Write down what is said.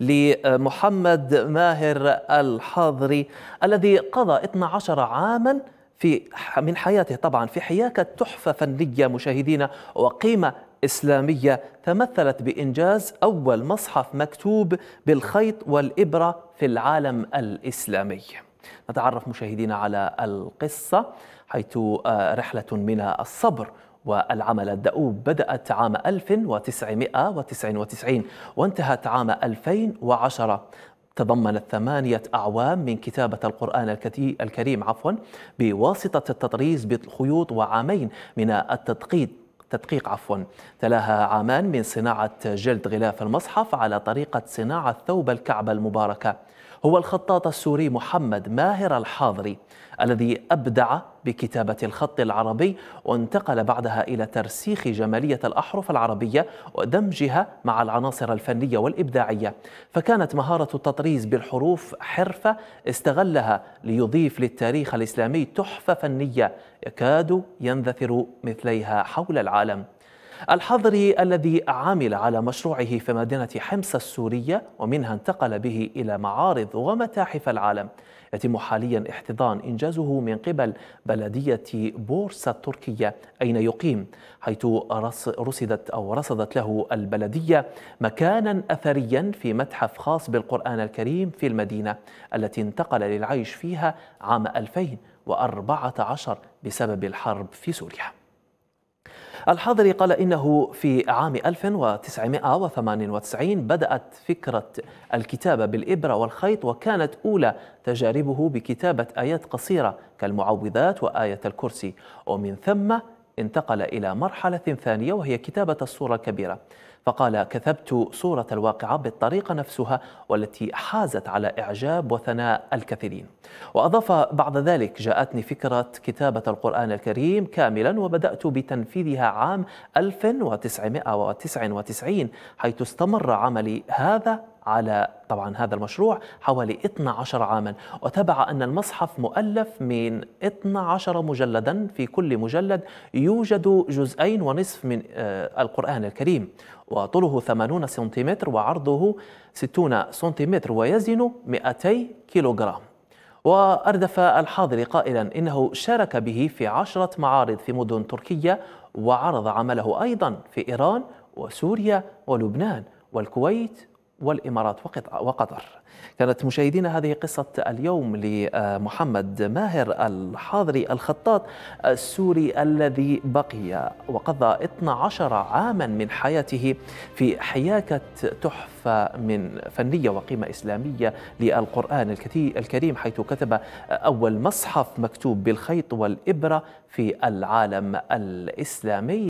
لمحمد ماهر الحاضري الذي قضى 12 عاماً في من حياته طبعا في حياكة تحفة فنية مشاهدينا وقيمة إسلامية تمثلت بإنجاز أول مصحف مكتوب بالخيط والإبرة في العالم الإسلامي نتعرف مشاهدينا على القصة حيث آه، رحلة من الصبر والعمل الدؤوب بدأت عام 1999 وانتهت عام 2010 تضمنت ثمانية أعوام من كتابة القرآن الكريم عفوا بواسطة التطريز بالخيوط وعامين من التدقيق تدقيق عفوا تلاها عامان من صناعة جلد غلاف المصحف على طريقة صناعة ثوب الكعبة المباركة هو الخطاط السوري محمد ماهر الحاضري الذي أبدع بكتابة الخط العربي وانتقل بعدها إلى ترسيخ جمالية الأحرف العربية ودمجها مع العناصر الفنية والإبداعية فكانت مهارة التطريز بالحروف حرفة استغلها ليضيف للتاريخ الإسلامي تحفة فنية يكاد ينذثر مثليها حول العالم الحضري الذي عمل على مشروعه في مدينة حمص السورية ومنها انتقل به إلى معارض ومتاحف العالم يتم حاليا احتضان إنجازه من قبل بلدية بورصة التركية أين يقيم حيث رصدت أو رصدت له البلدية مكانا أثريا في متحف خاص بالقرآن الكريم في المدينة التي انتقل للعيش فيها عام 2014 بسبب الحرب في سوريا الحاضري قال إنه في عام 1998 بدأت فكرة الكتابة بالإبرة والخيط وكانت أولى تجاربه بكتابة آيات قصيرة كالمعوذات وآية الكرسي ومن ثم انتقل إلى مرحلة ثانية وهي كتابة الصورة الكبيرة فقال كتبت صورة الواقعة بالطريقة نفسها والتي حازت على إعجاب وثناء الكثيرين وأضاف بعد ذلك جاءتني فكرة كتابة القرآن الكريم كاملا وبدأت بتنفيذها عام 1999 حيث استمر عملي هذا على طبعا هذا المشروع حوالي 12 عاما وتبع أن المصحف مؤلف من 12 مجلدا في كل مجلد يوجد جزئين ونصف من آه، القرآن الكريم وطوله 80 سنتيمتر وعرضه 60 سنتيمتر ويزن 200 كيلوغرام وأردف الحاضر قائلا إنه شارك به في عشرة معارض في مدن تركية وعرض عمله أيضا في إيران وسوريا ولبنان والكويت والإمارات وقطر كانت مشاهدينا هذه قصة اليوم لمحمد ماهر الحاضري الخطاط السوري الذي بقي وقضى 12 عاما من حياته في حياكة تحفة من فنية وقيمة إسلامية للقرآن الكريم حيث كتب أول مصحف مكتوب بالخيط والإبرة في العالم الإسلامي